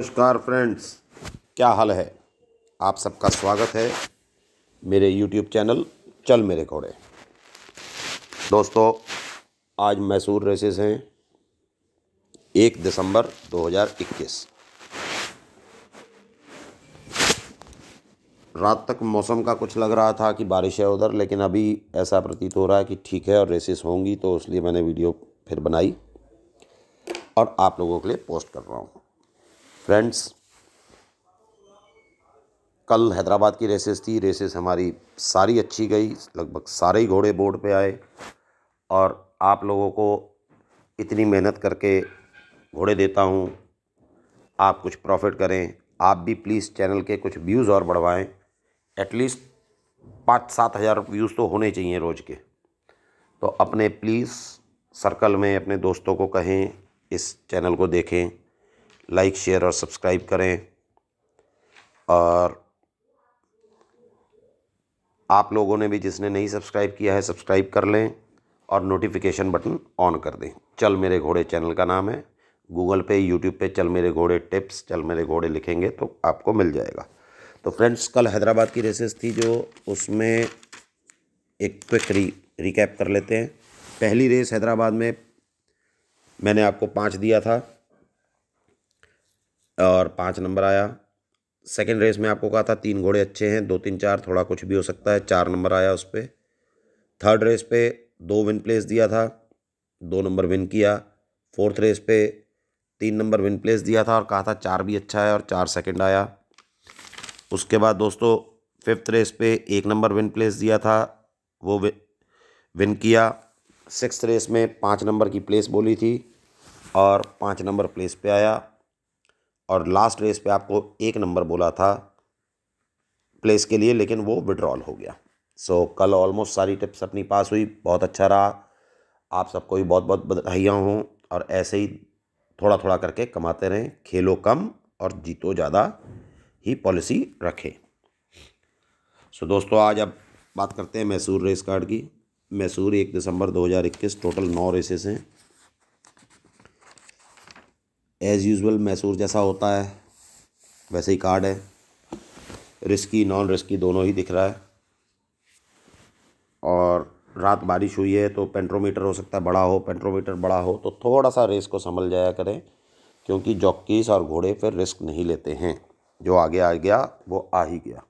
नमस्कार फ्रेंड्स क्या हाल है आप सबका स्वागत है मेरे यूट्यूब चैनल चल मेरे घोड़े दोस्तों आज मैसूर रेसेस हैं एक दिसंबर 2021 रात तक मौसम का कुछ लग रहा था कि बारिश है उधर लेकिन अभी ऐसा प्रतीत हो रहा है कि ठीक है और रेसेस होंगी तो इसलिए मैंने वीडियो फिर बनाई और आप लोगों के लिए पोस्ट कर रहा हूँ फ्रेंड्स कल हैदराबाद की रेसेस थी रेसेस हमारी सारी अच्छी गई लगभग सारे ही घोड़े बोर्ड पे आए और आप लोगों को इतनी मेहनत करके घोड़े देता हूँ आप कुछ प्रॉफिट करें आप भी प्लीज़ चैनल के कुछ व्यूज़ और बढ़वाएं एटलीस्ट पाँच सात हज़ार व्यूज़ तो होने चाहिए रोज़ के तो अपने प्लीज़ सर्कल में अपने दोस्तों को कहें इस चैनल को देखें लाइक शेयर और सब्सक्राइब करें और आप लोगों ने भी जिसने नहीं सब्सक्राइब किया है सब्सक्राइब कर लें और नोटिफिकेशन बटन ऑन कर दें चल मेरे घोड़े चैनल का नाम है गूगल पे यूट्यूब पे चल मेरे घोड़े टिप्स चल मेरे घोड़े लिखेंगे तो आपको मिल जाएगा तो फ्रेंड्स कल हैदराबाद की रेसेस थी जो उसमें एक क्विक री रिकैप कर लेते हैं पहली रेस हैदराबाद में मैंने आपको पाँच दिया था और पाँच नंबर आया सेकेंड रेस में आपको कहा था तीन घोड़े अच्छे हैं दो तीन चार थोड़ा कुछ भी हो सकता है चार नंबर आया उस पर थर्ड रेस पे दो विन प्लेस दिया था दो नंबर विन किया फोर्थ रेस पे तीन नंबर विन प्लेस दिया था और कहा था चार भी अच्छा है और चार सेकंड आया उसके बाद दोस्तों फिफ्थ रेस पे एक नंबर विन प्लेस दिया था वो विन किया सिक्स रेस में पाँच नंबर की प्लेस बोली थी और पाँच नंबर प्लेस पे आया और लास्ट रेस पे आपको एक नंबर बोला था प्लेस के लिए लेकिन वो विड्रॉल हो गया सो so, कल ऑलमोस्ट सारी टिप्स अपनी पास हुई बहुत अच्छा रहा आप सबको भी बहुत बहुत बधाइयाँ हों और ऐसे ही थोड़ा थोड़ा करके कमाते रहें खेलो कम और जीतो ज़्यादा ही पॉलिसी रखें सो so, दोस्तों आज अब बात करते हैं मैसूर रेस कार्ड की मैसूर एक दिसंबर 2021 टोटल नौ रेसेस हैं एज़ यूजल मैसूर जैसा होता है वैसे ही कार्ड है रिस्की नॉन रिस्की दोनों ही दिख रहा है और रात बारिश हुई है तो पेंट्रोमीटर हो सकता है बड़ा हो पेंट्रोमीटर बड़ा हो तो थोड़ा सा रेस को संभल जाया करें क्योंकि जॉकीस और घोड़े फिर रिस्क नहीं लेते हैं जो आगे आ गया वो आ ही गया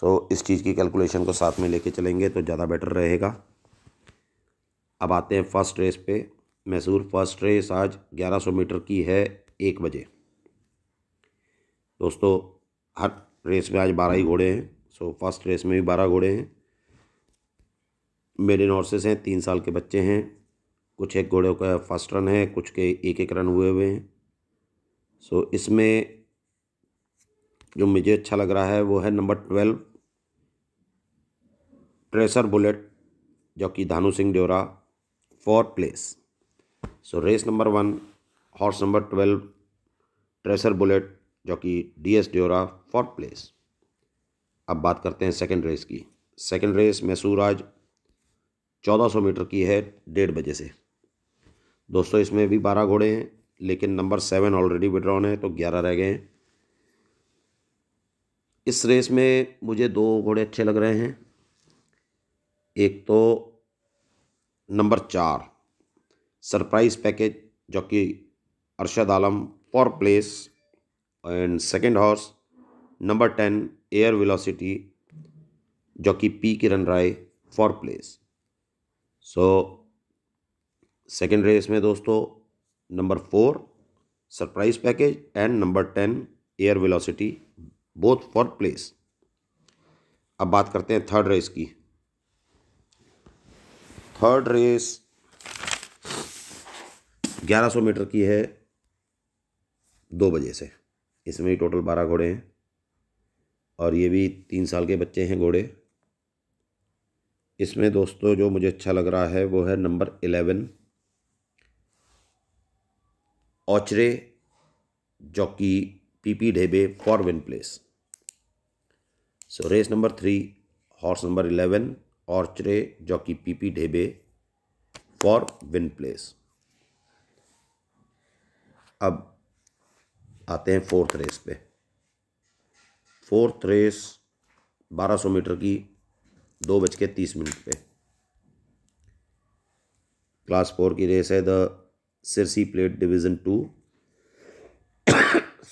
सो so, इस चीज़ की कैलकुलेशन को साथ में लेके चलेंगे तो ज़्यादा बेटर रहेगा अब आते हैं फर्स्ट रेस पे मैसूर फर्स्ट रेस आज 1100 मीटर की है एक बजे दोस्तों हर रेस में आज बारह ही घोड़े हैं सो फर्स्ट रेस में भी बारह घोड़े हैं मेरे नॉर्सेस हैं तीन साल के बच्चे हैं कुछ एक घोड़े का फर्स्ट रन है कुछ के एक एक रन हुए हुए हैं सो so, इसमें जो मुझे अच्छा लग रहा है वो है नंबर ट्वेल्व ट्रेसर बुलेट जो कि Dhanu Singh Deora fourth place so race number one horse number twelve tracer bullet जो कि D S Deora fourth place अब बात करते हैं सेकेंड रेस की सेकेंड रेस मैसूर आज चौदह सौ मीटर की है डेढ़ बजे से दोस्तों इसमें भी बारह घोड़े हैं लेकिन नंबर सेवन ऑलरेडी विड्रॉन है तो ग्यारह रह गए हैं इस रेस में मुझे दो घोड़े अच्छे लग रहे हैं एक तो नंबर चार सरप्राइज़ पैकेज जो कि Arshad Alam for place and second horse number ten air velocity जो कि P Kiran Rai for place so second race में दोस्तों number four surprise package and number ten air velocity both for place अब बात करते हैं थर्ड रेस की थर्ड रेस 1100 मीटर की है दो बजे से इसमें भी टोटल बारह घोड़े हैं और ये भी तीन साल के बच्चे हैं घोड़े इसमें दोस्तों जो मुझे अच्छा लग रहा है वो है number eleven ochre jockey P P Dhebe for win place so race number three horse number eleven ochre jockey P P Dhebe for win place अब आते हैं फोर्थ रेस पे फोर्थ रेस 1200 मीटर की दो बज के तीस मिनट पे क्लास फोर की रेस है the Sirsi plate division two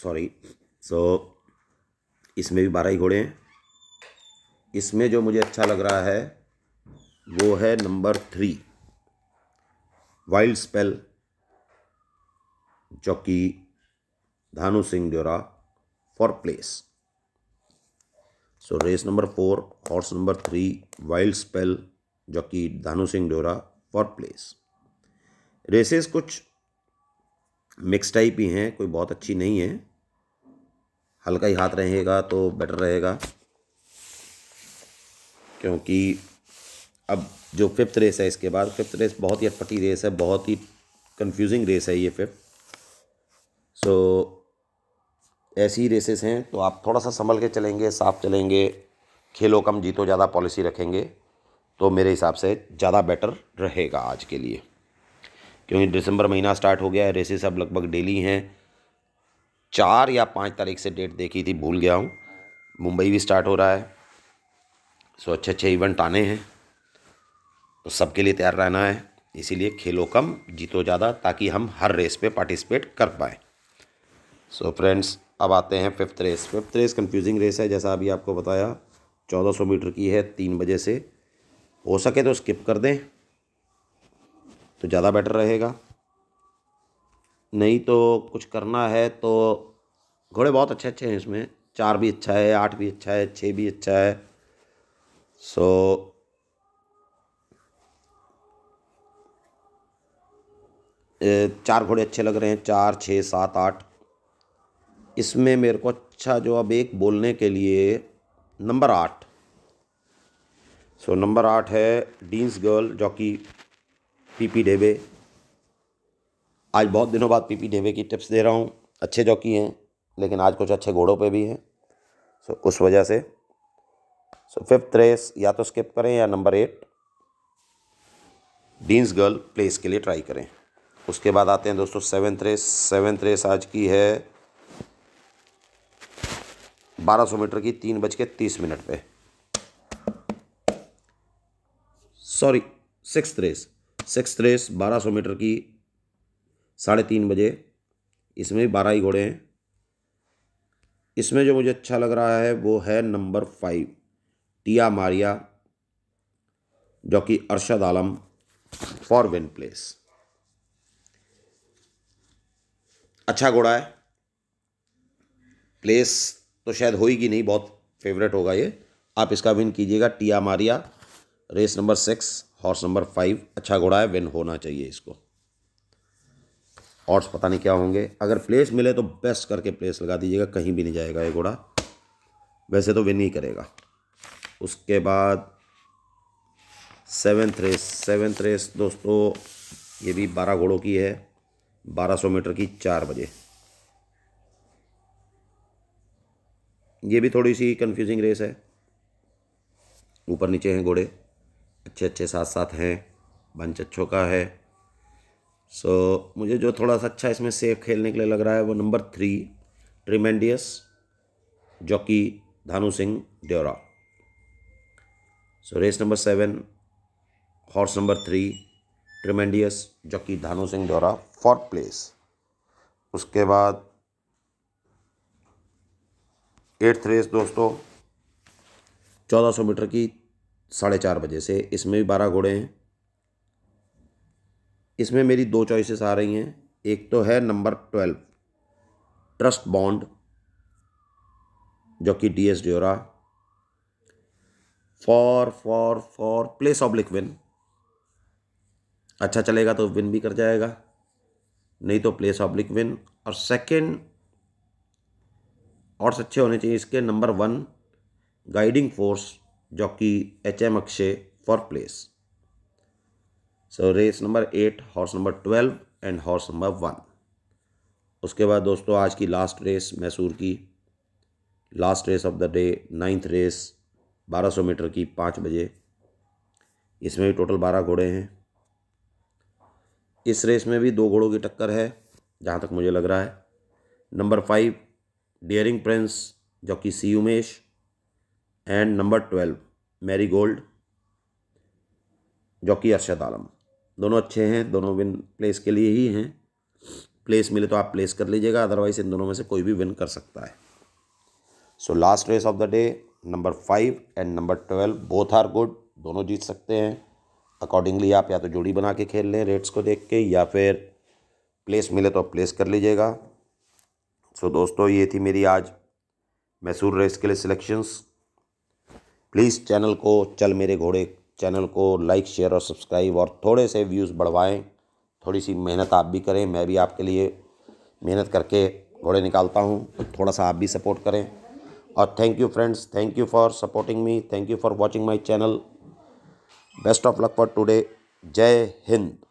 sorry so इसमें भी बारह ही घोड़े हैं इसमें जो मुझे अच्छा लग रहा है वो है number three wild spell jockey Dhanu Singh Deora for place so race number four horse number three wild spell jockey Dhanu Singh Deora for place races कुछ मिक्स टाइप ही हैं कोई बहुत अच्छी नहीं है हल्का ही हाथ रहेगा तो बेटर रहेगा क्योंकि अब जो फिफ्थ रेस है इसके बाद फिफ्थ रेस बहुत ही अटपटी रेस है बहुत ही कंफ्यूजिंग रेस है ये फिफ्थ सो ऐसी रेसेस हैं तो आप थोड़ा सा संभल के चलेंगे साफ चलेंगे खेलो कम जीतो ज़्यादा पॉलिसी रखेंगे तो मेरे हिसाब से ज़्यादा बेटर रहेगा आज के लिए क्योंकि दिसंबर महीना स्टार्ट हो गया है रेसेस अब लगभग डेली हैं चार या पाँच तारीख से डेट देखी थी भूल गया हूँ मुंबई भी स्टार्ट हो रहा है सो अच्छे अच्छे इवेंट आने हैं तो सबके लिए तैयार रहना है इसीलिए खेलो कम जीतो ज़्यादा ताकि हम हर रेस पे पार्टिसिपेट कर पाएँ सो so फ्रेंड्स अब आते हैं fifth race fifth race confusing race है जैसा अभी आपको बताया चौदह सौ मीटर की है तीन बजे से हो सके तो स्किप कर दें तो ज़्यादा बेटर रहेगा नहीं तो कुछ करना है तो घोड़े बहुत अच्छे अच्छे हैं इसमें चार भी अच्छा है आठ भी अच्छा है छः भी अच्छा है सो so, चार घोड़े अच्छे लग रहे हैं चार छः सात आठ इसमें मेरे को अच्छा जो अब एक बोलने के लिए नंबर आठ सो नंबर आठ है डीन्स गर्ल जो कि पीपी डेवे आज बहुत दिनों बाद पीपी डेवे की टिप्स दे रहा हूँ अच्छे जॉकी हैं लेकिन आज कुछ अच्छे घोड़ों पे भी हैं सो उस वजह से सो फिफ्थ रेस या तो स्किप करें या number eight Dean's Girl place के लिए ट्राई करें उसके बाद आते हैं दोस्तों सेवन्थ रेस सेवन्थ रेस आज की है 1200 मीटर की तीन बज के तीस मिनट पे sorry six race six race 1200 metre की साढ़े तीन बजे इसमें भी बारह ही घोड़े हैं इसमें जो मुझे अच्छा लग रहा है वो है नंबर फाइव टिया मारिया जो कि Arshad Alam for win place अच्छा घोड़ा है प्लेस तो शायद होएगी नहीं बहुत फेवरेट होगा ये आप इसका विन कीजिएगा Tia Maria race number six horse number five अच्छा घोड़ा है विन होना चाहिए इसको ऑर्ड्स पता नहीं क्या होंगे अगर प्लेस मिले तो बेस्ट करके प्लेस लगा दीजिएगा कहीं भी नहीं जाएगा ये घोड़ा वैसे तो विन ही करेगा उसके बाद सेवेंथ रेस सेवेंथ रेस दोस्तों ये भी बारह घोड़ों की है बारह सौ मीटर की चार बजे ये भी थोड़ी सी कन्फ्यूजिंग रेस है ऊपर नीचे हैं घोड़े अच्छे अच्छे साथ साथ हैं बंच अच्छों का है सो so, मुझे जो थोड़ा सा अच्छा इसमें सेफ खेलने के लिए लग रहा है वो number three tremendous jockey Dhanu Singh Deora so so, race number seven horse number three tremendous jockey Dhanu Singh Deora fourth place उसके बाद एट्थ रेस दोस्तों चौदह सौ मीटर की साढ़े चार बजे से इसमें भी बारह घोड़े हैं इसमें मेरी दो चॉइसेस आ रही हैं एक तो है नंबर ट्वेल्व ट्रस्ट बॉन्ड जो कि D S Deora for for for place of lick win अच्छा चलेगा तो विन भी कर जाएगा नहीं तो प्लेस ऑफ लिक विन और सेकेंड और अच्छे होने चाहिए इसके नंबर वन गाइडिंग फोर्स कि H M Akshay for place so race number eight horse number twelve and horse number one उसके बाद दोस्तों आज की लास्ट रेस मैसूर की last race of the day ninth race 1200 metre की पाँच बजे इसमें भी टोटल बारह घोड़े हैं इस रेस में भी दो घोड़ों की टक्कर है जहाँ तक मुझे लग रहा है नंबर फाइव डियरिंग प्रिंस जो कि C Umesh and number twelve marigold जो कि अरशद आलम दोनों अच्छे हैं दोनों विन प्लेस के लिए ही हैं प्लेस मिले तो आप प्लेस कर लीजिएगा अदरवाइज इन दोनों में से कोई भी विन कर सकता है so last race of the day number five and number twelve both are good दोनों जीत सकते हैं अकॉर्डिंगली आप या तो जोड़ी बना के खेल लें रेट्स को देख के या फिर प्लेस मिले तो आप प्लेस कर लीजिएगा सो so, दोस्तों ये थी मेरी आज मैसूर रेस के लिए सिलेक्शंस प्लीज़ चैनल को चल मेरे घोड़े चैनल को लाइक शेयर और सब्सक्राइब और थोड़े से व्यूज़ बढ़वाएं थोड़ी सी मेहनत आप भी करें मैं भी आपके लिए मेहनत करके घोड़े निकालता हूँ थोड़ा सा आप भी सपोर्ट करें और thank you friends thank you for supporting me thank you for watching my channel best of luck for today जय हिंद